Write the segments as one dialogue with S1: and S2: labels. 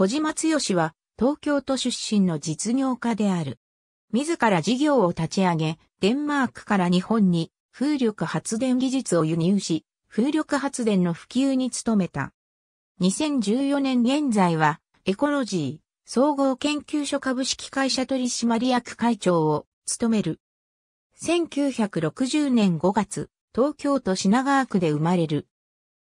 S1: 小島剛は東京都出身の実業家である。自ら事業を立ち上げ、デンマークから日本に風力発電技術を輸入し、風力発電の普及に努めた。2014年現在は、エコロジー総合研究所株式会社取締役会長を務める。1960年5月、東京都品川区で生まれる。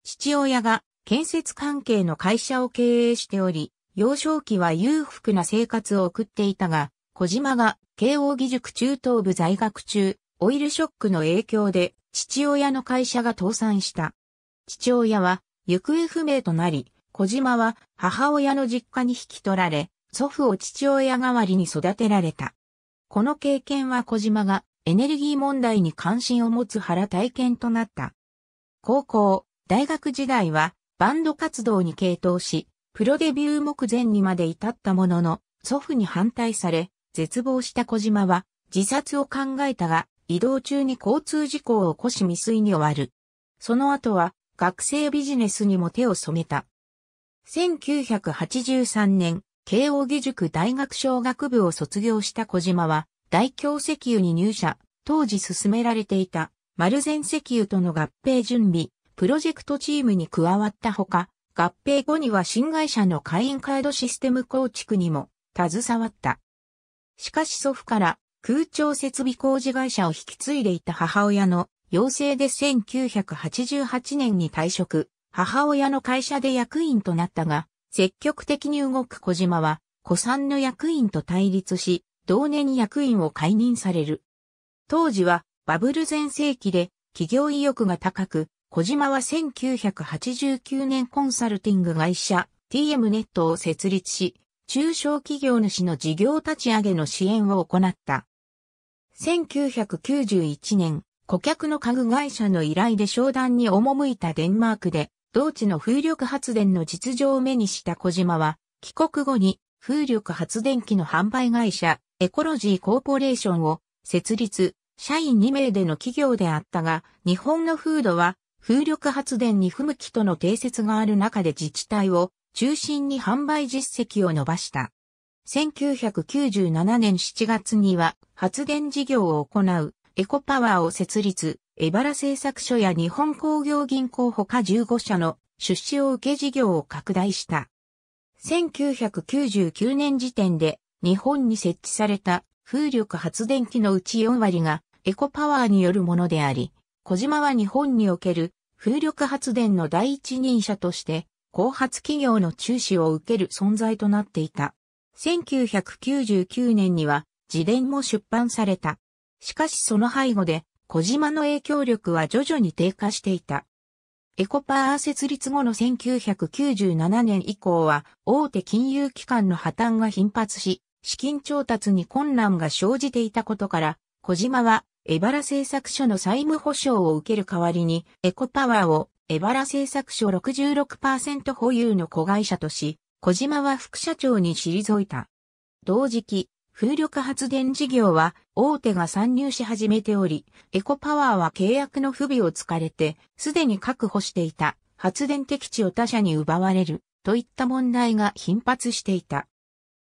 S1: 父親が建設関係の会社を経営しており、幼少期は裕福な生活を送っていたが、小島が慶応義塾中等部在学中、オイルショックの影響で父親の会社が倒産した。父親は行方不明となり、小島は母親の実家に引き取られ、祖父を父親代わりに育てられた。この経験は小島がエネルギー問題に関心を持つ原体験となった。高校、大学時代はバンド活動に傾倒し、プロデビュー目前にまで至ったものの、祖父に反対され、絶望した小島は、自殺を考えたが、移動中に交通事故を起こし未遂に終わる。その後は、学生ビジネスにも手を染めた。1983年、慶応義塾大学商学部を卒業した小島は、大京石油に入社、当時進められていた、丸善石油との合併準備、プロジェクトチームに加わったほか、合併後には新会社の会員カードシステム構築にも携わった。しかし祖父から空調設備工事会社を引き継いでいた母親の要請で1988年に退職、母親の会社で役員となったが、積極的に動く小島は、古参の役員と対立し、同年役員を解任される。当時はバブル前世紀で企業意欲が高く、小島は1989年コンサルティング会社 TM ネットを設立し、中小企業主の事業立ち上げの支援を行った。1991年、顧客の家具会社の依頼で商談に赴いたデンマークで、同地の風力発電の実情を目にした小島は、帰国後に風力発電機の販売会社、エコロジーコーポレーションを設立、社員2名での企業であったが、日本の風土は風力発電に不向きとの定説がある中で自治体を中心に販売実績を伸ばした。1997年7月には発電事業を行うエコパワーを設立、エバラ製作所や日本工業銀行ほか15社の出資を受け事業を拡大した。1999年時点で日本に設置された風力発電機のうち4割がエコパワーによるものであり、小島は日本における風力発電の第一人者として、後発企業の注視を受ける存在となっていた。1999年には自伝も出版された。しかしその背後で、小島の影響力は徐々に低下していた。エコパー設立後の1997年以降は、大手金融機関の破綻が頻発し、資金調達に困難が生じていたことから、小島はエバラ製作所の債務保証を受ける代わりに、エコパワーをエバラ製作所66%保有の子会社とし、小島は副社長に退いた。同時期、風力発電事業は大手が参入し始めており、エコパワーは契約の不備を突かれて、すでに確保していた発電適地を他社に奪われるといった問題が頻発していた。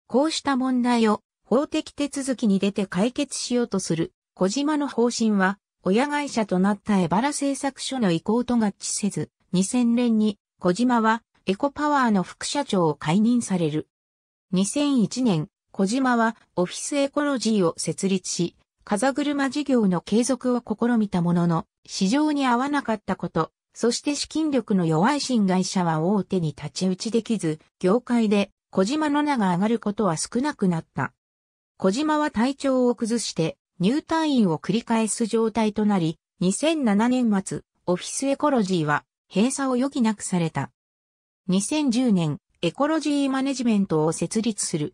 S1: こうした問題を法的手続きに出て解決しようとする小島の方針は、親会社となったエバラ製作所の意向と合致せず、2000年に小島はエコパワーの副社長を解任される。2001年、小島はオフィスエコロジーを設立し、風車事業の継続を試みたものの、市場に合わなかったこと、そして資金力の弱い新会社は大手に立ち打ちできず、業界で小島の名が上がることは少なくなった。小島は体調を崩して、入退院を繰り返す状態となり、2007年末、オフィスエコロジーは閉鎖を余儀なくされた。2010年、エコロジーマネジメントを設立する。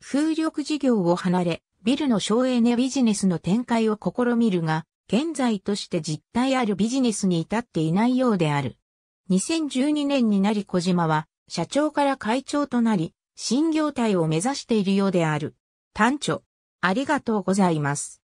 S1: 風力事業を離れ、ビルの省エネビジネスの展開を試みるが、現在として実態あるビジネスに至っていないようである。2012年になり小島は、社長から会長となり、新業態を目指しているようである。単調。ありがとうございます。